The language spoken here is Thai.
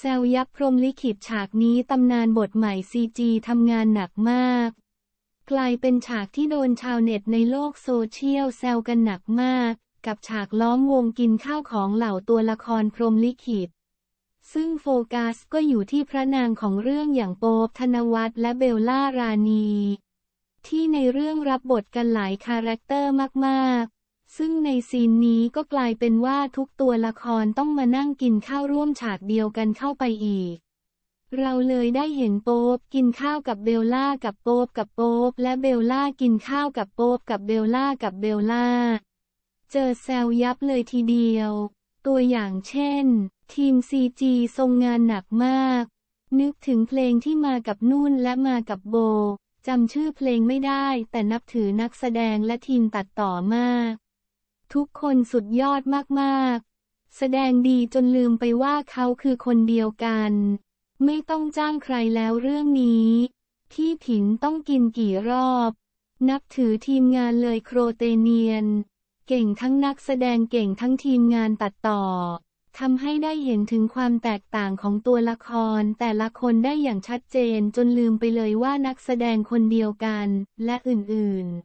แซวยับพรมลิขิตฉากนี้ตำนานบทใหม่ซีจีทำงานหนักมากกลายเป็นฉากที่โดนชาวเน็ตในโลกโซเชียลแซวกันหนักมาก กับฉากล้อมวงกินข้าวของเหล่าตัวละครพรมลิขิตซึ่งโฟกัสก็อยู่ที่พระนางของเรื่องอย่างโป๊บธนวัฒน์และเบลล่าราณี ที่ในเรื่องรับบทกันหลายคาแรคเตอร์มากซึ่งในซีนนี้ก็กลายเป็นว่าทุกตัวละครต้องมานั่งกินข้าวร่วมฉากเดียวกันเข้าไปอีก เราเลยได้เห็นโป๊บกินข้าวกับเบลล่า กับโป๊บกับโป๊บและเบลล่ากินข้าวกับโป๊บกับเบลล่ากับเบลล่า เจอแซวยับเลยทีเดียว ตัวอย่างเช่น ทีมซีจีทรงงานหนักมาก นึกถึงเพลงที่มากับนุ่นและมากับโบ จำชื่อเพลงไม่ได้ แต่นับถือนักแสดงและทีมตัดต่อมากทุกคนสุดยอดมากๆ แสดงดีจนลืมไปว่าเขาคือคนเดียวกัน ไม่ต้องจ้างใครแล้วเรื่องนี้ พี่ผินต้องกินกี่รอบ นับถือทีมงานเลยโครเตเนียน เก่งทั้งนักแสดงเก่งทั้งทีมงานตัดต่อ ทำให้ได้เห็นถึงความแตกต่างของตัวละครแต่ละคนได้อย่างชัดเจนจนลืมไปเลยว่านักแสดงคนเดียวกันและอื่นๆ